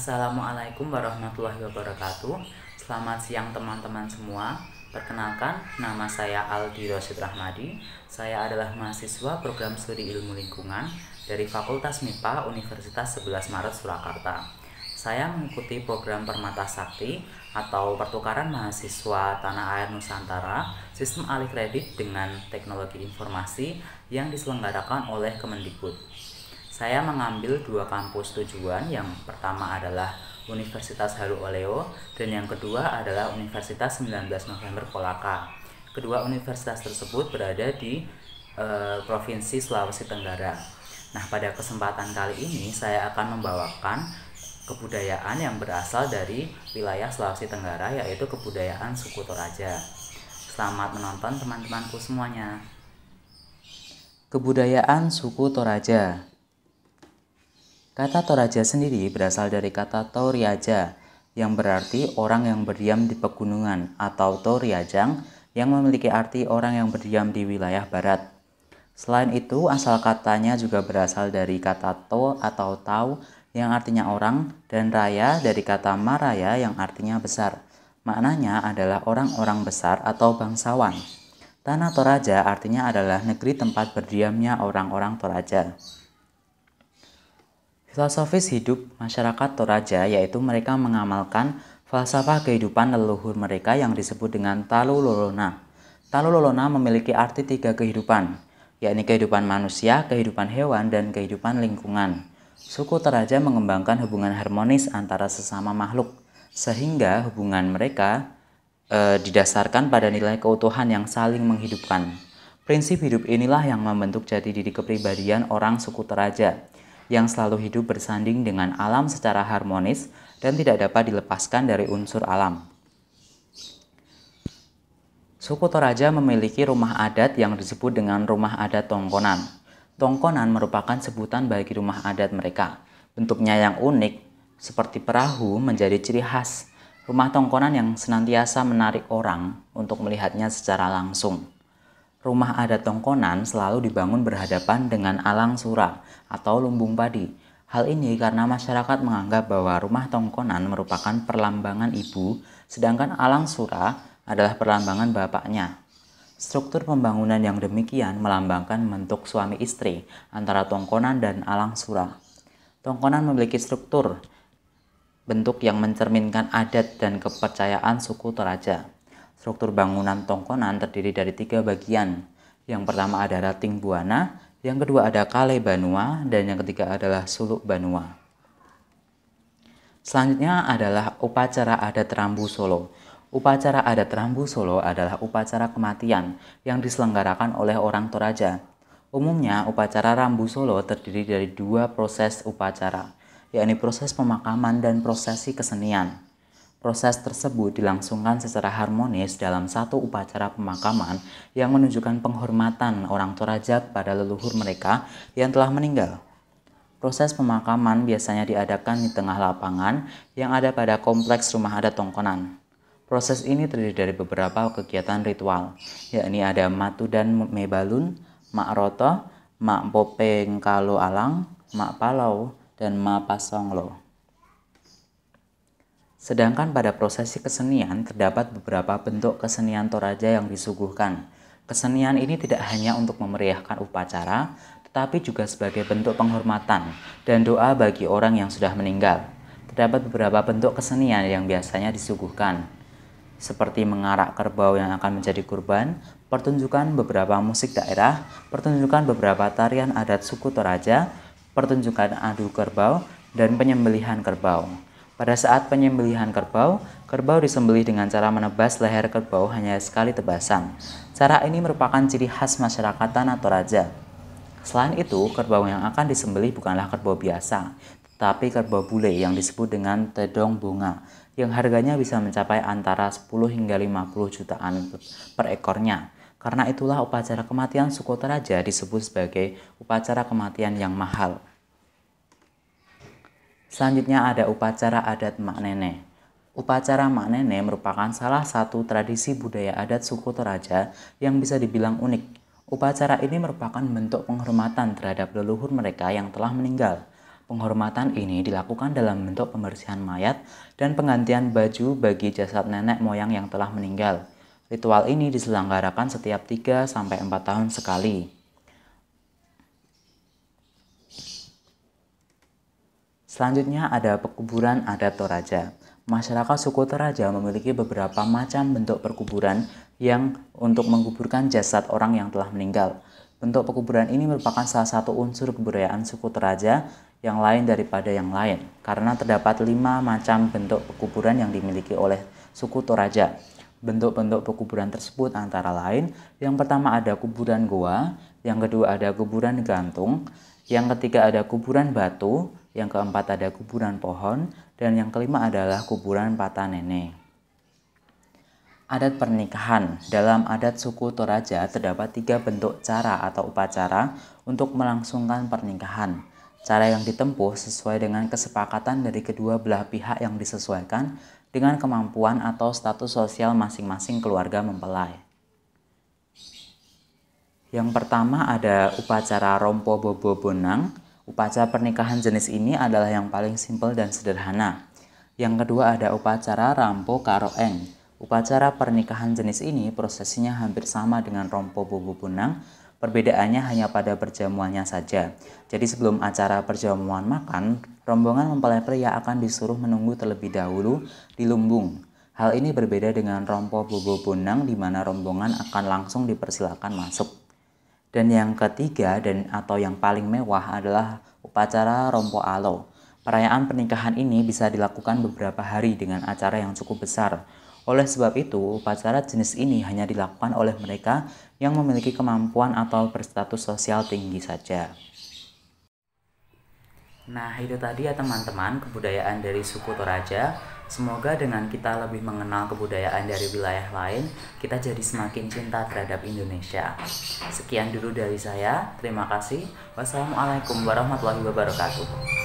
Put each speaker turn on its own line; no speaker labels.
Assalamualaikum warahmatullahi wabarakatuh Selamat siang teman-teman semua Perkenalkan, nama saya Aldi Rosid Rahmadi Saya adalah mahasiswa program studi ilmu lingkungan Dari Fakultas MIPA Universitas 11 Maret Surakarta Saya mengikuti program Permata Sakti Atau Pertukaran Mahasiswa Tanah Air Nusantara Sistem Alih Kredit dengan Teknologi Informasi Yang diselenggarakan oleh Kemendikbud saya mengambil dua kampus tujuan, yang pertama adalah Universitas Haru Oleo dan yang kedua adalah Universitas 19 November Kolaka. Kedua universitas tersebut berada di e, Provinsi Sulawesi Tenggara. Nah, pada kesempatan kali ini saya akan membawakan kebudayaan yang berasal dari wilayah Sulawesi Tenggara yaitu kebudayaan suku Toraja. Selamat menonton teman-temanku semuanya. Kebudayaan suku Toraja Kata Toraja sendiri berasal dari kata Toriaja yang berarti orang yang berdiam di pegunungan atau Toriajang yang memiliki arti orang yang berdiam di wilayah barat. Selain itu, asal katanya juga berasal dari kata to atau tau yang artinya orang dan raya dari kata maraya yang artinya besar. Maknanya adalah orang-orang besar atau bangsawan. Tanah Toraja artinya adalah negeri tempat berdiamnya orang-orang Toraja. Filosofis hidup masyarakat Toraja yaitu mereka mengamalkan falsafah kehidupan leluhur mereka yang disebut dengan Talu Lolona. Talu Lolona memiliki arti tiga kehidupan, yakni kehidupan manusia, kehidupan hewan, dan kehidupan lingkungan. Suku Toraja mengembangkan hubungan harmonis antara sesama makhluk, sehingga hubungan mereka e, didasarkan pada nilai keutuhan yang saling menghidupkan. Prinsip hidup inilah yang membentuk jati diri kepribadian orang suku Toraja yang selalu hidup bersanding dengan alam secara harmonis dan tidak dapat dilepaskan dari unsur alam. Suku Toraja memiliki rumah adat yang disebut dengan rumah adat Tongkonan. Tongkonan merupakan sebutan bagi rumah adat mereka. Bentuknya yang unik, seperti perahu, menjadi ciri khas rumah tongkonan yang senantiasa menarik orang untuk melihatnya secara langsung. Rumah adat tongkonan selalu dibangun berhadapan dengan alang sura atau lumbung padi. Hal ini karena masyarakat menganggap bahwa rumah tongkonan merupakan perlambangan ibu, sedangkan alang sura adalah perlambangan bapaknya. Struktur pembangunan yang demikian melambangkan bentuk suami istri antara tongkonan dan alang sura. Tongkonan memiliki struktur bentuk yang mencerminkan adat dan kepercayaan suku Toraja. Struktur bangunan tongkonan terdiri dari tiga bagian. Yang pertama ada rating buana, yang kedua ada kale banua, dan yang ketiga adalah suluk banua. Selanjutnya adalah upacara adat Rambu Solo. Upacara adat Rambu Solo adalah upacara kematian yang diselenggarakan oleh orang Toraja. Umumnya upacara Rambu Solo terdiri dari dua proses upacara, yakni proses pemakaman dan prosesi kesenian. Proses tersebut dilangsungkan secara harmonis dalam satu upacara pemakaman yang menunjukkan penghormatan orang Toraja kepada leluhur mereka yang telah meninggal. Proses pemakaman biasanya diadakan di tengah lapangan yang ada pada kompleks rumah adat Tongkonan. Proses ini terdiri dari beberapa kegiatan ritual, yakni ada matu dan mebalun, mak roto, mak popeng kalo alang, mak palau, dan mak pasonglo. Sedangkan pada prosesi kesenian terdapat beberapa bentuk kesenian Toraja yang disuguhkan. Kesenian ini tidak hanya untuk memeriahkan upacara, tetapi juga sebagai bentuk penghormatan dan doa bagi orang yang sudah meninggal. Terdapat beberapa bentuk kesenian yang biasanya disuguhkan, seperti mengarak kerbau yang akan menjadi kurban, pertunjukan beberapa musik daerah, pertunjukan beberapa tarian adat suku Toraja, pertunjukan adu kerbau, dan penyembelihan kerbau. Pada saat penyembelihan kerbau, kerbau disembelih dengan cara menebas leher kerbau hanya sekali tebasan. Cara ini merupakan ciri khas masyarakat tanah Toraja. Selain itu, kerbau yang akan disembelih bukanlah kerbau biasa, tetapi kerbau bule yang disebut dengan tedong bunga, yang harganya bisa mencapai antara 10 hingga 50 jutaan per ekornya. Karena itulah upacara kematian Suku Toraja disebut sebagai upacara kematian yang mahal. Selanjutnya ada upacara adat Mak Nenek. Upacara Mak Nenek merupakan salah satu tradisi budaya adat suku Toraja yang bisa dibilang unik. Upacara ini merupakan bentuk penghormatan terhadap leluhur mereka yang telah meninggal. Penghormatan ini dilakukan dalam bentuk pembersihan mayat dan penggantian baju bagi jasad nenek moyang yang telah meninggal. Ritual ini diselenggarakan setiap 3 4 tahun sekali. Selanjutnya ada pekuburan adat Toraja. Masyarakat suku Toraja memiliki beberapa macam bentuk perkuburan yang untuk menguburkan jasad orang yang telah meninggal. Bentuk pekuburan ini merupakan salah satu unsur kebudayaan suku Toraja yang lain daripada yang lain, karena terdapat lima macam bentuk pekuburan yang dimiliki oleh suku Toraja. Bentuk-bentuk pekuburan tersebut antara lain, yang pertama ada kuburan goa, yang kedua ada kuburan gantung, yang ketiga ada kuburan batu, yang keempat ada kuburan pohon, dan yang kelima adalah kuburan patah nenek. Adat pernikahan dalam adat suku Toraja terdapat tiga bentuk cara atau upacara untuk melangsungkan pernikahan. Cara yang ditempuh sesuai dengan kesepakatan dari kedua belah pihak yang disesuaikan dengan kemampuan atau status sosial masing-masing keluarga mempelai. Yang pertama ada upacara Rompo Bobo Bonang, Upacara pernikahan jenis ini adalah yang paling simpel dan sederhana. Yang kedua ada upacara rampo karoeng. Upacara pernikahan jenis ini prosesinya hampir sama dengan rompo bubu punang, perbedaannya hanya pada perjamuannya saja. Jadi sebelum acara perjamuan makan, rombongan mempelai pria akan disuruh menunggu terlebih dahulu di lumbung. Hal ini berbeda dengan rompo bubu punang di mana rombongan akan langsung dipersilakan masuk. Dan yang ketiga dan atau yang paling mewah adalah upacara Rompo Alo. Perayaan pernikahan ini bisa dilakukan beberapa hari dengan acara yang cukup besar. Oleh sebab itu, upacara jenis ini hanya dilakukan oleh mereka yang memiliki kemampuan atau berstatus sosial tinggi saja. Nah, itu tadi ya teman-teman kebudayaan dari suku Toraja. Semoga dengan kita lebih mengenal kebudayaan dari wilayah lain, kita jadi semakin cinta terhadap Indonesia. Sekian dulu dari saya. Terima kasih. Wassalamualaikum warahmatullahi wabarakatuh.